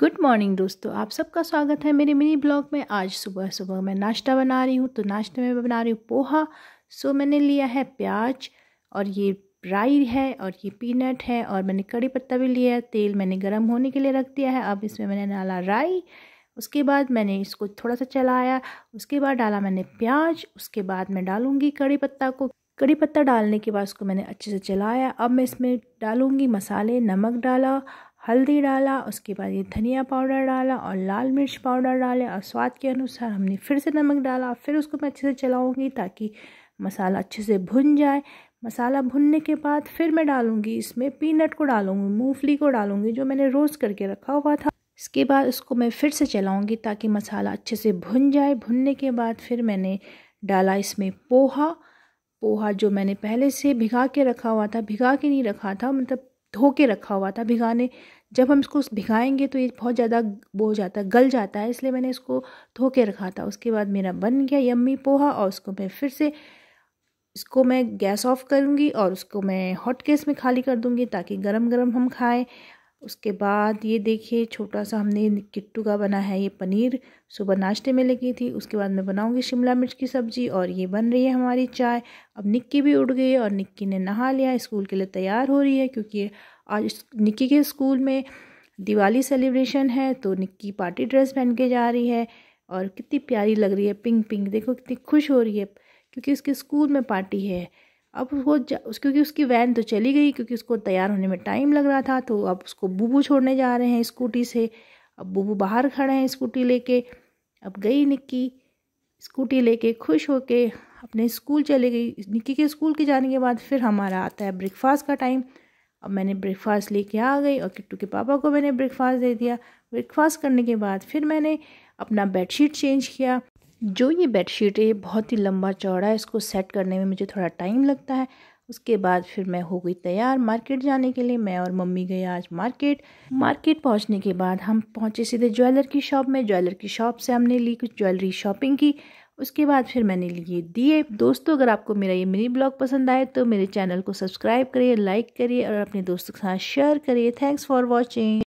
good morning दोस्तों आप सबका स्वागत है मेरे मिनी ब्लॉग में आज सुबह सुबह मैं नाश्ता बना रही हूँ तो नाश्ते में मैं बना रही हूँ पोहा सो मैंने लिया है प्याज और ये राई है और ये पीनट है और मैंने कड़ी पत्ता भी लिया है तेल मैंने गर्म होने के लिए रख दिया है अब इसमें मैंने डाला राई उसके बाद मैंने इसको थोड़ा सा चलाया उसके बाद डाला मैंने प्याज उसके बाद मैं डालूँगी कड़ी पत्ता को कड़ी पत्ता डालने के बाद उसको मैंने अच्छे से चलाया अब मैं इसमें डालूँगी मसाले नमक डाला हल्दी डाला उसके बाद ये धनिया पाउडर डाला और लाल मिर्च पाउडर डाले और स्वाद के अनुसार हमने फिर से नमक डाला फिर उसको मैं अच्छे से चलाऊँगी ताकि मसाला अच्छे से भुन जाए मसाला भुनने के बाद फिर मैं डालूँगी इसमें पीनट को डालूँगी मूंगफली को डालूँगी जो मैंने रोस्ट करके रखा हुआ था इसके बाद उसको मैं फिर से चलाऊँगी ताकि मसाला अच्छे से भुन जाए भुनने के बाद फिर मैंने डाला इसमें पोहा पोहा जो मैंने पहले से भिगा के रखा हुआ था भिगा के नहीं रखा था मतलब धो के रखा हुआ था भिगाने जब हम इसको भिगाएंगे तो ये बहुत ज़्यादा वो हो जाता है गल जाता है इसलिए मैंने इसको धो के रखा था उसके बाद मेरा बन गया यम्मी पोहा और उसको मैं फिर से इसको मैं गैस ऑफ करूँगी और उसको मैं हॉट केस में खाली कर दूँगी ताकि गरम गरम हम खाएं उसके बाद ये देखिए छोटा सा हमने किट्टू का बना है ये पनीर सुबह नाश्ते में लगी थी उसके बाद मैं बनाऊंगी शिमला मिर्च की सब्ज़ी और ये बन रही है हमारी चाय अब निक्की भी उड़ गई और निक्की ने नहा लिया स्कूल के लिए तैयार हो रही है क्योंकि आज निक्की के स्कूल में दिवाली सेलिब्रेशन है तो निक्की पार्टी ड्रेस पहन के जा रही है और कितनी प्यारी लग रही है पिंक पिंक देखो कितनी खुश हो रही है क्योंकि उसके स्कूल में पार्टी है अब उसको क्योंकि उसकी वैन तो चली गई क्योंकि उसको तैयार होने में टाइम लग रहा था तो अब उसको बूबू छोड़ने जा रहे हैं स्कूटी से अब बूबू बाहर खड़े हैं स्कूटी लेके अब गई निक्की स्कूटी लेके खुश होके अपने स्कूल चले गई निक्की के स्कूल के जाने के बाद फिर हमारा आता है ब्रेकफास्ट का टाइम अब मैंने ब्रेकफास्ट लेके आ गई और किट्टू के पापा को मैंने ब्रेकफास्ट दे दिया ब्रेकफास्ट करने के बाद फिर मैंने अपना बेडशीट चेंज किया जो ये बेड शीट है ये बहुत ही लंबा चौड़ा है इसको सेट करने में मुझे थोड़ा टाइम लगता है उसके बाद फिर मैं हो गई तैयार मार्केट जाने के लिए मैं और मम्मी गए आज मार्केट मार्केट पहुंचने के बाद हम पहुंचे सीधे ज्वेलर की शॉप में ज्वेलर की शॉप से हमने ली कुछ ज्वेलरी शॉपिंग की उसके बाद फिर मैंने लिए दिए दोस्तों अगर आपको मेरा ये मिनी ब्लॉग पसंद आए तो मेरे चैनल को सब्सक्राइब करिए लाइक करिए और अपने दोस्तों के साथ शेयर करिए थैंक्स फॉर वॉचिंग